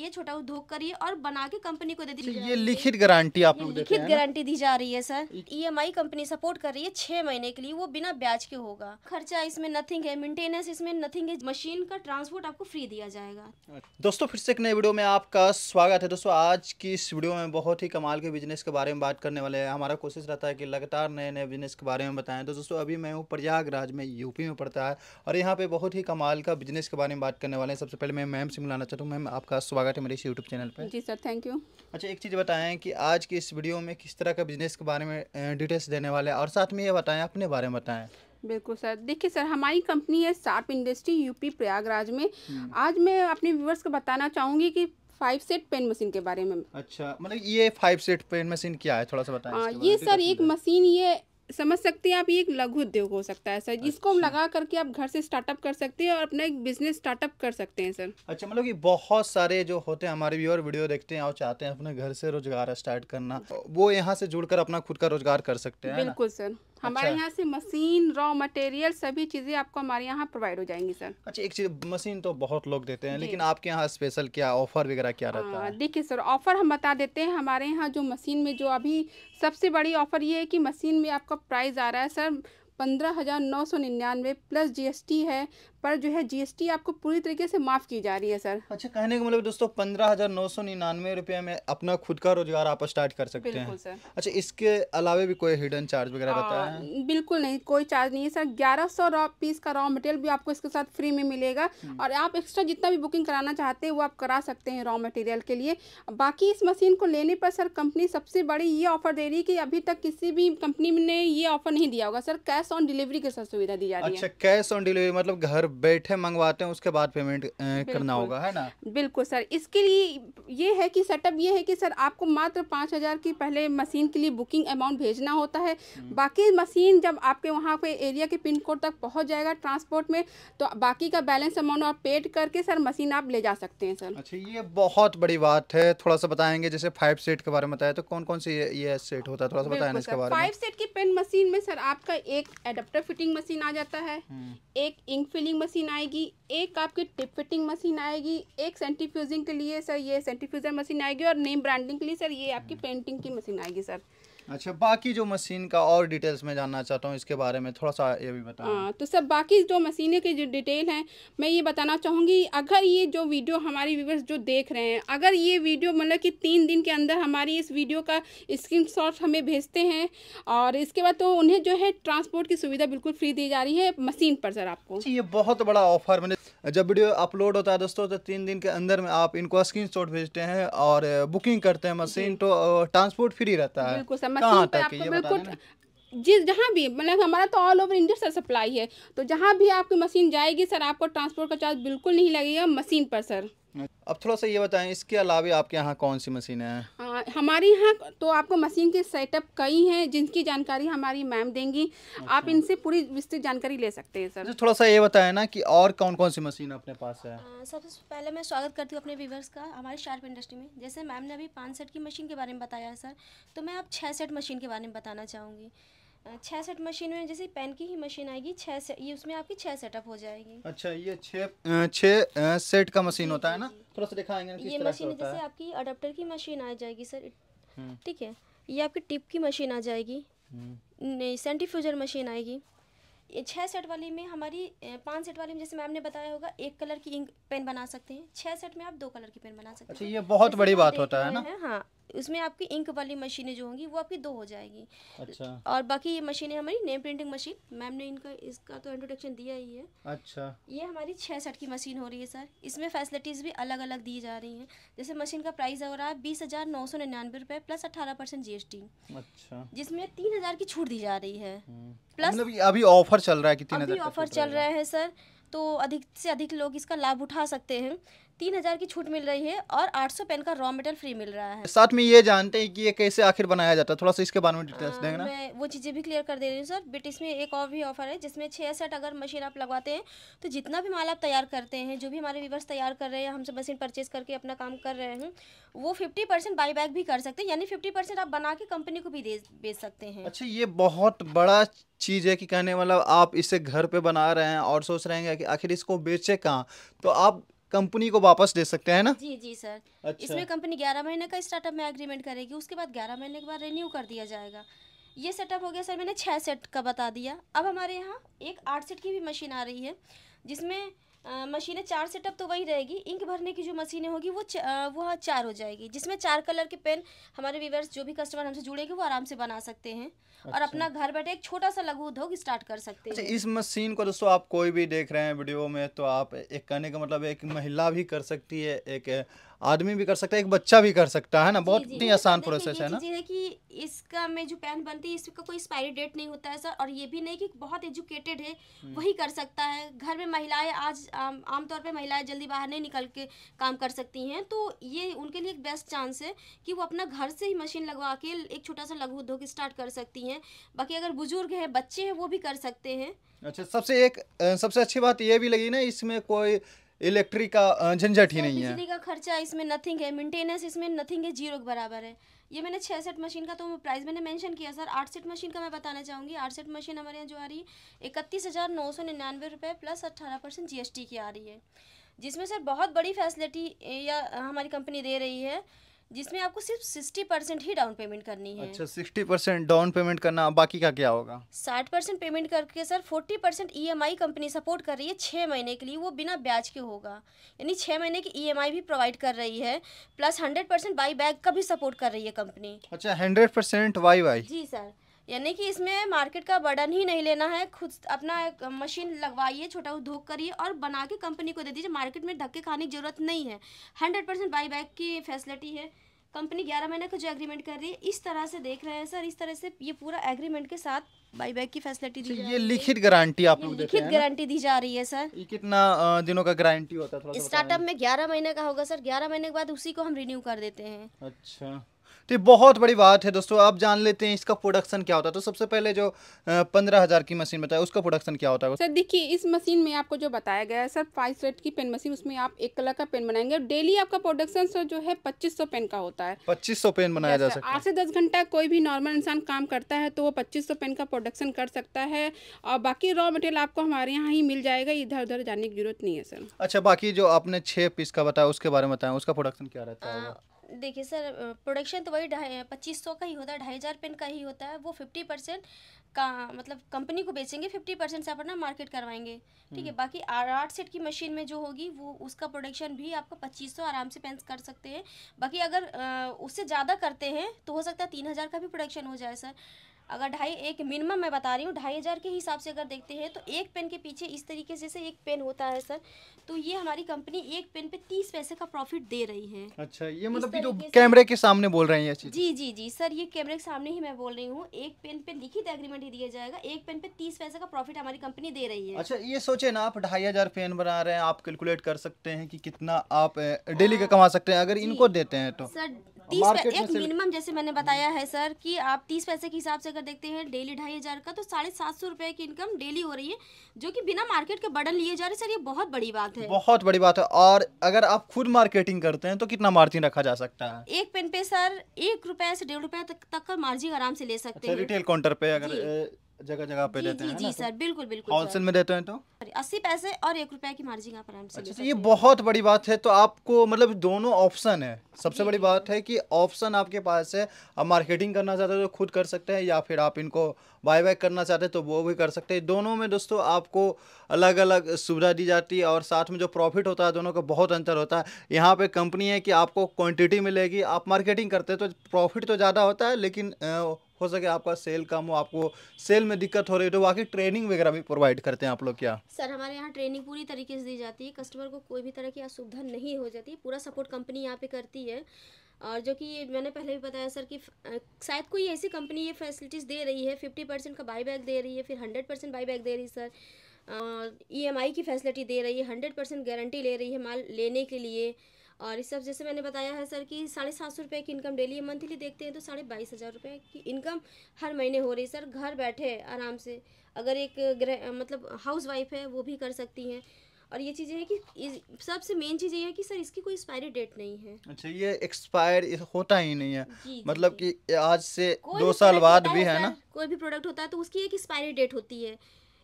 ये छोटा उद्योग करिए और बना के कंपनी को दे दीजिए ये लिखित गारंटी आप लोग लिखित गारंटी दी जा रही है सर ईएमआई कंपनी सपोर्ट कर रही है छह महीने के लिए वो बिना ब्याज के होगा खर्चा इसमें नथिंग है मेंटेनेंस इसमें नथिंग है मशीन का ट्रांसपोर्ट आपको फ्री दिया जाएगा अच्छा। दोस्तों फिर से एक नए वीडियो में आपका स्वागत है दोस्तों आज की इस वीडियो में बहुत ही कमाल के बिजनेस के बारे में बात करने वाले हैं हमारा कोशिश रहता है की लगातार नए नए बिजनेस के बारे में बताए तो दोस्तों अभी मैं हूँ प्रयागराज में यूपी में पड़ता है और यहाँ पे बहुत ही कमाल का बिजनेस के बारे में बात करने वाले हैं सबसे पहले मैं मैम से मिलाना चाहता हूँ मैम आपका स्वागत स्वागत है मेरे इस यूट्यूब चैनल पर जी सर थैंक यू अच्छा एक चीज़ बताएं कि आज की इस वीडियो में किस तरह का बिजनेस के बारे में डिटेल्स देने वाले और साथ में ये बताएं अपने बारे में बताएं बिल्कुल सर देखिए सर हमारी कंपनी है सार्प इंडस्ट्री यूपी प्रयागराज में हम्म। आज मैं अपने व्यूवर्स को बताना चाहूँगी कि फाइव सेट पेन मशीन के बारे में अच्छा मतलब ये फाइव सेट पेन मशीन क्या है थोड़ा सा बताएं आ, हाँ, ये सर एक मशीन ये समझ सकते हैं आप ये एक लघु उद्योग हो सकता है सर जिसको हम अच्छा। लगा करके आप घर से स्टार्टअप कर सकते हैं और अपना एक बिजनेस स्टार्टअप कर सकते हैं सर अच्छा मतलब कि बहुत सारे जो होते हैं हमारे व्यूअर वीडियो देखते हैं और चाहते हैं अपने घर से रोजगार स्टार्ट करना वो यहाँ से जुड़कर अपना खुद का रोजगार कर सकते हैं बिल्कुल सर हमारे अच्छा। यहाँ से मशीन रॉ मटेरियल सभी चीज़ें आपको हमारे यहाँ प्रोवाइड हो जाएंगी सर अच्छा एक चीज़ मशीन तो बहुत लोग देते हैं लेकिन आपके यहाँ स्पेशल क्या ऑफर वगैरह क्या रहता हाँ, है देखिए सर ऑफर हम बता देते हैं हमारे यहाँ जो मशीन में जो अभी सबसे बड़ी ऑफर ये है कि मशीन में आपका प्राइस आ रहा है सर पंद्रह हज़ार नौ सौ निन्यानवे प्लस जीएसटी है पर जो है जीएसटी आपको पूरी तरीके से माफ़ की जा रही है सर अच्छा कहने का मतलब दोस्तों पंद्रह हज़ार नौ सौ निन्यानवे रुपये में अपना खुद का रोजगार आप स्टार्ट कर सकते हैं सर अच्छा इसके अलावा भी कोई हिडन चार्ज वगैरह रहता है बिल्कुल नहीं कोई चार्ज नहीं है सर ग्यारह सौ पीस का रॉ मटेरियल भी आपको इसके साथ फ्री में मिलेगा हम्म। और आप एक्स्ट्रा जितना भी बुकिंग कराना चाहते हैं वो आप करा सकते हैं रॉ मटेरियल के लिए बाकी इस मशीन को लेने पर सर कंपनी सबसे बड़ी ये ऑफर दे रही है की अभी तक किसी भी कंपनी ने ये ऑफर नहीं दिया होगा सर कैश ऑन डिलीवरी की सर सुविधा दी जा रही है अच्छा कैश ऑन डिलीवरी मतलब घर बैठे मंगवाते हैं उसके बाद पेमेंट करना होगा है ना बिल्कुल सर इसके लिए ये है कि सेटअप ये है कि सर आपको मात्र पाँच हज़ार की पहले मशीन के लिए बुकिंग अमाउंट भेजना होता है हम्म। बाकी मशीन जब आपके वहाँ पे एरिया के पिन कोड तक पहुँच जाएगा ट्रांसपोर्ट में तो बाकी का बैलेंस अमाउंट आप पेड करके सर मशीन आप ले जा सकते हैं सर अच्छा ये बहुत बड़ी बात है थोड़ा सा बताएंगे जैसे फाइव सेट के बारे में बताया तो कौन कौन सी ये सेट होता है थोड़ा सा बताया इसके बारे में फाइव सेट की पेन मशीन में सर आपका एक एडेप्टर फिटिंग मशीन आ जाता है हम्म। एक इंक फिलिंग फिटिंग मशीन आएगी एक आपकी टिप फिटिंग मशीन आएगी एक सेंट्रीफ्यूजिंग के लिए सर ये सेंट्रीफ्यूजर मशीन आएगी और नेम ब्रांडिंग के लिए सर ये आपकी पेंटिंग हम्म। की मशीन आएगी सर अच्छा बाकी जो मशीन का और डिटेल्स में जानना चाहता हूँ इसके बारे में थोड़ा सा ये भी बताओ हाँ तो सर बाकी जो मशीनें की जो डिटेल हैं मैं ये बताना चाहूँगी अगर ये जो वीडियो हमारे व्यूवर्स जो देख रहे हैं अगर ये वीडियो मतलब कि तीन दिन के अंदर हमारी इस वीडियो का स्क्रीन हमें भेजते हैं और इसके बाद तो उन्हें जो है ट्रांसपोर्ट की सुविधा बिल्कुल फ्री दी जा रही है मशीन पर सर आपको ये बहुत बड़ा ऑफर मैंने जब वीडियो अपलोड होता है दोस्तों तो तीन दिन के अंदर में आप इनको स्क्रीन शॉट भेजते हैं और बुकिंग करते हैं मशीन तो ट्रांसपोर्ट फ्री रहता है कहाँ तक ये जिस जहाँ भी मतलब हमारा तो all over India sir supply है तो जहाँ भी आपकी मशीन जाएगी सर आपको ट्रांसपोर्ट का चार्ज बिल्कुल नहीं लगेगा मशीन पर सर अब थोड़ा सा ये बताएं इसके अलावा आपके यहाँ कौन सी मशीनें हैं हाँ, हमारे यहाँ तो आपको मशीन के सेटअप कई हैं जिनकी जानकारी हमारी मैम देंगी अच्छा। आप इनसे पूरी विस्तृत जानकारी ले सकते हैं सर थोड़ा सा ये बताएं ना कि और कौन कौन सी मशीन अपने पास है सबसे पहले मैं स्वागत करती हूँ अपने व्यूवर्स का हमारे शार्प इंडस्ट्री में जैसे मैम ने अभी पाँच सेट की मशीन के बारे में बताया है सर तो मैं आप छः सेट मशीन के बारे में बताना चाहूँगी छः सेट मशीन में जैसे पेन की ही मशीन आएगी छः से ये उसमें आपकी छः सेटअप हो जाएगी अच्छा ये छः छः सेट का मशीन होता है ना थोड़ा सा दिखाएंगे ये मशीन जैसे आपकी अडाप्टर की मशीन आ जाएगी सर हम्म। ठीक है ये आपकी टिप की मशीन आ जाएगी हम्म। नहीं सेंटीफ्यूजर मशीन आएगी ये छः सेट वाली में हमारी पाँच सेट वाली में जैसे मैम ने बताया होगा एक कलर की इंक पेन बना सकते हैं छः सेट में आप दो कलर की पेन बना सकते अच्छा, हैं अच्छा ये बहुत बड़ी बात होता है ना हाँ उसमें आपकी इंक वाली मशीनें जो होंगी वो आपकी दो हो जाएगी अच्छा और बाकी ये मशीनें हमारी नेम प्रिंटिंग मशीन मैम ने इनका इसका तो इंट्रोडक्शन दिया ही है अच्छा ये हमारी छः सेट की मशीन हो रही है सर इसमें फैसिलिटीज़ भी अलग अलग दी जा रही हैं जैसे मशीन का प्राइस हो रहा है बीस हज़ार नौ सौ निन्यानवे रुपये प्लस अठारह परसेंट जी एस टी अच्छा जिसमें तीन हज़ार की छूट दी जा रही है प्लस हम्म। मतलब अभी ऑफर चल रहा है कि अभी ऑफर चल रहा है सर तो अधिक से अधिक लोग इसका लाभ उठा सकते हैं तीन हज़ार की छूट मिल रही है और आठ सौ पेन का रॉ मटेरियल फ्री मिल रहा है साथ में ये जानते हैं कि ये कैसे आखिर बनाया जाता है थोड़ा सा इसके बारे में डिटेल्स देंगे ना मैं वो चीज़ें भी क्लियर कर दे रही हूँ सर बट इसमें एक और भी ऑफर है जिसमें छह सेट अगर मशीन आप लगवाते हैं तो जितना भी माल आप तैयार करते हैं जो भी हमारे व्यवर्स तैयार कर रहे हैं हमसे मशीन परचेज करके अपना काम कर रहे हैं वो फिफ्टी परसेंट बैक भी कर सकते हैं यानी फिफ्टी आप बना के कंपनी को भी बेच सकते हैं अच्छा ये बहुत बड़ा चीज़ है कि कहने मतलब आप इसे घर पे बना रहे हैं और सोच रहे हैं कि आखिर इसको बेचे कहाँ तो आप कंपनी को वापस दे सकते हैं ना जी जी सर अच्छा। इसमें कंपनी ग्यारह महीने का स्टार्टअप में एग्रीमेंट करेगी उसके बाद ग्यारह महीने के बाद रिन्यू कर दिया जाएगा ये सेटअप हो गया सर मैंने छः सेट का बता दिया अब हमारे यहाँ एक आठ सेट की भी मशीन आ रही है जिसमें मशीनें चार सेटअप तो वही रहेगी इंक भरने की जो मशीनें होगी वो वह चार हो जाएगी जिसमें चार कलर के पेन हमारे व्यूवर्स जो भी कस्टमर हमसे जुड़ेंगे वो आराम से बना सकते हैं अच्छा। और अपना घर बैठे एक छोटा सा लघु उद्योग स्टार्ट कर सकते अच्छा, हैं इस मशीन को दोस्तों आप कोई भी देख रहे हैं वीडियो में तो आप एक कहने का मतलब एक महिला भी कर सकती है एक आदमी भी कर सकता है एक बच्चा भी कर सकता है ना बहुत ही मतलब आसान प्रोसेस है ना है कि इसका में जो पेन बनती है इसका कोई एक्सपायरी डेट नहीं होता है सर और ये भी नहीं कि बहुत एजुकेटेड है हम्म। वही कर सकता है घर में महिलाएं आज आमतौर पर महिलाएं जल्दी बाहर नहीं निकल के काम कर सकती हैं तो ये उनके लिए एक बेस्ट चांस है कि वो अपना घर से ही मशीन लगवा के एक छोटा सा लघु उद्योग स्टार्ट कर सकती हैं बाकी अगर बुजुर्ग हैं बच्चे हैं वो भी कर सकते हैं अच्छा सबसे एक सबसे अच्छी बात ये भी लगी ना इसमें कोई इलेक्ट्रिक का झंझट ही नहीं है बिजली का खर्चा इसमें नथिंग है मेंटेनेंस इसमें नथिंग है जीरो के बराबर है ये मैंने छः सेट मशीन का तो प्राइस मैंने मेंशन किया सर आठ सेट मशीन का मैं बताना चाहूँगी आठ सेट मशीन हमारे यहाँ जो आ रही है इकतीस हज़ार नौ सौ निन्यानवे रुपये प्लस अट्ठारह परसेंट जी की आ रही है जिसमें सर बहुत बड़ी फैसिलिटी या हमारी कंपनी दे रही है जिसमें आपको सिर्फ सिक्सटी परसेंट ही डाउन पेमेंट करनी है अच्छा सिक्सटी परसेंट डाउन पेमेंट करना बाकी का क्या होगा साठ परसेंट पेमेंट करके सर फोर्टी परसेंट ई कंपनी सपोर्ट कर रही है छः महीने के लिए वो बिना ब्याज के होगा यानी छः महीने की ई e भी प्रोवाइड कर रही है plus hundred percent buy back का भी सपोर्ट कर रही है कंपनी अच्छा हंड्रेड परसेंट वाई वाई जी सर यानी कि इसमें मार्केट का बर्डन ही नहीं लेना है खुद अपना मशीन लगवाइए छोटा उद्योग करिए और बना के कंपनी को दे दीजिए मार्केट में धक्के खाने की ज़रूरत नहीं है हंड्रेड परसेंट बाई बैक की फैसिलिटी है कंपनी ग्यारह महीने का जो एग्रीमेंट कर रही है इस तरह से देख रहे हैं सर इस तरह से ये पूरा एग्रीमेंट के साथ बाई बैक की फैसिलिटी दी अच्छा, ये लिखित गारंटी आप लोग लिखित गारंटी दी जा रही है सर ये कितना दिनों का गारंटी होता है स्टार्टअप में ग्यारह महीने का होगा सर ग्यारह महीने के बाद उसी को हम रिन्यू कर देते हैं अच्छा तो ये बहुत बड़ी बात है दोस्तों आप जान लेते हैं इसका प्रोडक्शन क्या होता है तो सबसे पहले जो पंद्रह हज़ार की मशीन बताया उसका प्रोडक्शन क्या होता है सर देखिए इस मशीन में आपको जो बताया गया है सर फाइव सेट की पेन मशीन उसमें आप एक कलर का पेन बनाएंगे और डेली आपका प्रोडक्शन सर जो है पच्चीस पेन का होता है पच्चीस पेन बनाया जा सकता है आठ से दस घंटा कोई भी नॉर्मल इंसान काम करता है तो वो पच्चीस पेन का प्रोडक्शन कर सकता है और बाकी रॉ मटेरियल आपको हमारे यहाँ ही मिल जाएगा इधर उधर जाने की जरूरत नहीं है सर अच्छा बाकी जो आपने छः पीस का बताया उसके बारे में बताया उसका प्रोडक्शन क्या रहता है देखिए सर प्रोडक्शन तो वही ढाई पच्चीस सौ का ही होता है ढाई हज़ार पेन का ही होता है वो फिफ्टी परसेंट का मतलब कंपनी को बेचेंगे फिफ्टी परसेंट से आप अपना मार्केट करवाएंगे ठीक है हम्म। बाकी आठ सेट की मशीन में जो होगी वो उसका प्रोडक्शन भी आपका पच्चीस सौ आराम से पेंस कर सकते हैं बाकी अगर उससे ज़्यादा करते हैं तो हो सकता है तीन हज़ार का भी प्रोडक्शन हो जाए सर अगर ढाई एक मिनिमम मैं बता रही हूँ ढाई हज़ार के हिसाब से अगर देखते हैं तो एक पेन के पीछे इस तरीके से से एक पेन होता है सर तो ये हमारी कंपनी एक पेन पे तीस पैसे का प्रॉफिट दे रही है अच्छा ये मतलब जो कैमरे के सामने बोल रहे हैं जी जी जी सर ये कैमरे के सामने ही मैं बोल रही हूँ एक पेन पे लिखित एग्रीमेंट ही दिया जाएगा एक पेन पे तीस पैसे का प्रॉफिट हमारी कंपनी दे रही है अच्छा ये सोचे ना आप ढाई हज़ार पेन बना रहे हैं आप कैलकुलेट कर सकते हैं की कितना आप डेली हाँ। का कमा सकते हैं अगर इनको देते हैं तो सर तीस एक मिनिमम जैसे मैंने हम्म। बताया है सर कि आप तीस पैसे के हिसाब से अगर देखते हैं डेली ढाई हज़ार का तो साढ़े सात सौ रुपए की इनकम डेली हो रही है जो कि बिना मार्केट के बर्डन लिए जा रहे सर ये बहुत बड़ी बात है बहुत बड़ी बात है और अगर आप खुद मार्केटिंग करते हैं तो कितना मार्जिन रखा जा सकता है एक पेन पे सर एक रुपए से डेढ़ रुपए तक का मार्जिन आराम से ले सकते अच्छा, हैं रिटेल काउंटर पे अगर जगह जगह पे देते हैं जी सर तो बिल्कुल बिल्कुल होलसेल में देते हैं तो अस्सी पैसे और एक रुपए की मार्जिन आप आराम से अच्छा, तो ये बहुत बड़ी बात है तो आपको मतलब दोनों ऑप्शन है सबसे बड़ी बात है कि ऑप्शन आपके पास है आप मार्केटिंग करना चाहते हो तो खुद कर सकते हैं या फिर आप इनको बाय बाय करना चाहते हैं तो वो भी कर सकते हैं दोनों में दोस्तों आपको अलग अलग सुविधा दी जाती है और साथ में जो प्रॉफिट होता है दोनों का बहुत अंतर होता है यहाँ पे कंपनी है कि आपको क्वांटिटी मिलेगी आप मार्केटिंग करते हैं तो प्रॉफिट तो ज़्यादा होता है लेकिन हो सके आपका सेल कम हो आपको सेल में दिक्कत हो रही है तो बाकी ट्रेनिंग वगैरह भी प्रोवाइड करते हैं आप लोग क्या सर हमारे यहाँ ट्रेनिंग पूरी तरीके से दी जाती है कस्टमर को कोई भी तरह की असुविधा नहीं हो जाती पूरा सपोर्ट कंपनी यहाँ पे करती है और जो कि मैंने पहले भी बताया सर कि शायद कोई ऐसी कंपनी ये फैसिलिटीज़ दे रही है फिफ्टी परसेंट का बाई बैक दे रही है फिर हंड्रेड परसेंट बाई बैक दे रही है सर ई एम आई की फैसिलिटी दे रही है हंड्रेड परसेंट गारंटी ले रही है माल लेने के लिए और इस सब जैसे मैंने बताया है सर कि साढ़े सात सौ रुपये की इनकम डेली मंथली देखते हैं तो साढ़े बाईस हज़ार रुपये की इनकम हर महीने हो रही है सर घर बैठे आराम से अगर एक ग्रह मतलब हाउस वाइफ है वो भी कर सकती हैं और ये चीज़ें हैं कि सबसे मेन चीज़ ये है कि सर इसकी कोई एक्सपायरी डेट नहीं है अच्छा ये एक्सपायर होता ही नहीं है जी, मतलब जी, कि आज से दो साल बाद भी है ना कोई भी प्रोडक्ट होता है तो उसकी एक एक्सपायरी डेट होती है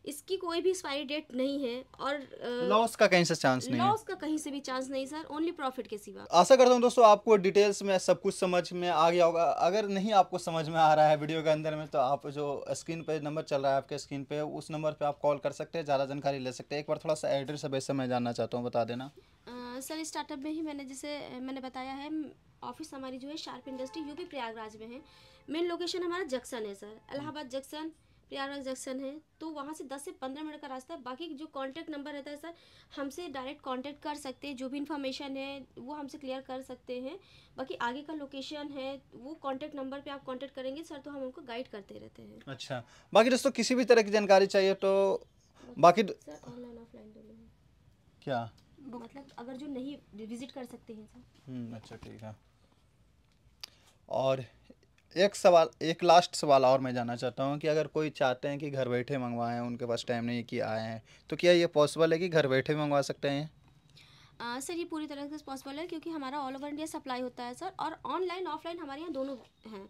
इसकी कोई भी एक्सपायरी डेट नहीं है और लॉस का कहीं से चांस नहीं लॉस का कहीं से भी चांस नहीं सर ओनली प्रॉफिट के सिवा आशा करता हूँ दोस्तों आपको डिटेल्स में सब कुछ समझ में आ गया होगा अगर नहीं आपको समझ में आ रहा है वीडियो के अंदर में तो आप जो स्क्रीन पे नंबर चल रहा है आपके स्क्रीन पे उस नंबर पे आप कॉल कर सकते हैं ज़्यादा जानकारी ले सकते हैं एक बार थोड़ा सा एड्रेस अब ऐसे मैं जानना चाहता हूँ बता देना सर स्टार्टअप में ही मैंने जैसे मैंने बताया है ऑफिस हमारी जो है शार्प इंडस्ट्री यूपी प्रयागराज में है मेन लोकेशन हमारा जंक्शन है sir Allahabad junction Prayagraj junction है तो वहाँ से 10 से 15 मिनट का रास्ता है बाकी जो कांटेक्ट नंबर रहता है सर हमसे डायरेक्ट कांटेक्ट कर सकते हैं जो भी इन्फॉर्मेशन है वो हमसे क्लियर कर सकते हैं बाकी आगे का लोकेशन है वो कांटेक्ट नंबर पे आप कांटेक्ट करेंगे सर तो हम उनको गाइड करते रहते हैं अच्छा बाकी दोस्तों किसी भी तरह की जानकारी चाहिए तो बाकी ऑनलाइन ऑफलाइन दोनों क्या मतलब अगर जो नहीं विजिट कर सकते हैं सर हम्म, अच्छा ठीक है और एक सवाल एक लास्ट सवाल और मैं जानना चाहता हूँ कि अगर कोई चाहते हैं कि घर बैठे मंगवाएं उनके पास टाइम नहीं कि आए हैं तो क्या ये पॉसिबल है कि घर बैठे मंगवा सकते हैं आ, सर ये पूरी तरह से पॉसिबल है क्योंकि हमारा ऑल ओवर इंडिया सप्लाई होता है सर और ऑनलाइन ऑफलाइन हमारे यहाँ दोनों हैं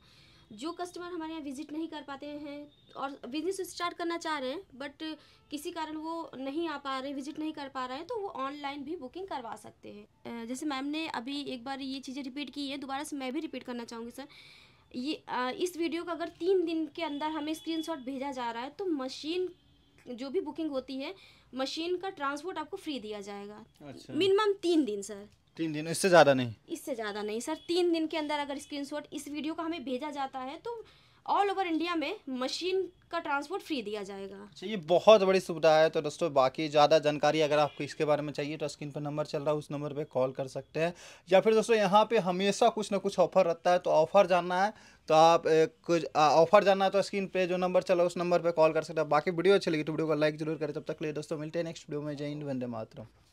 जो कस्टमर हमारे यहाँ विजिट नहीं कर पाते हैं और बिजनेस स्टार्ट करना चाह रहे हैं बट किसी कारण वो नहीं आ पा रहे विजिट नहीं कर पा रहे हैं तो वो ऑनलाइन भी बुकिंग करवा सकते हैं जैसे मैम ने अभी एक बार ये चीज़ें रिपीट की है दोबारा से मैं भी रिपीट करना चाहूँगी सर ये आ, इस वीडियो का अगर तीन दिन के अंदर हमें स्क्रीनशॉट भेजा जा रहा है तो मशीन जो भी बुकिंग होती है मशीन का ट्रांसपोर्ट आपको फ्री दिया जाएगा अच्छा। मिनिमम तीन दिन सर तीन दिन इससे ज़्यादा नहीं इससे ज़्यादा नहीं सर तीन दिन के अंदर अगर स्क्रीनशॉट इस वीडियो का हमें भेजा जाता है तो ऑल ओवर इंडिया में मशीन का ट्रांसपोर्ट फ्री दिया जाएगा अच्छा, ये बहुत बड़ी सुविधा है तो दोस्तों बाकी ज़्यादा जानकारी अगर आपको इसके बारे में चाहिए तो स्क्रीन पर नंबर चल रहा है उस नंबर पे कॉल कर सकते हैं या फिर दोस्तों यहाँ पे हमेशा कुछ ना कुछ ऑफर रहता है तो ऑफर जानना है तो आप कुछ ऑफर जानना है तो स्क्रीन पर जो नंबर चला उस नंबर पर कॉल कर सकते हैं बाकी वीडियो अच्छी लगी तो वीडियो को लाइक जरूर करें तब तक लिए दोस्तों मिलते हैं नेक्स्ट वीडियो में जय हिंद वंदे मातरम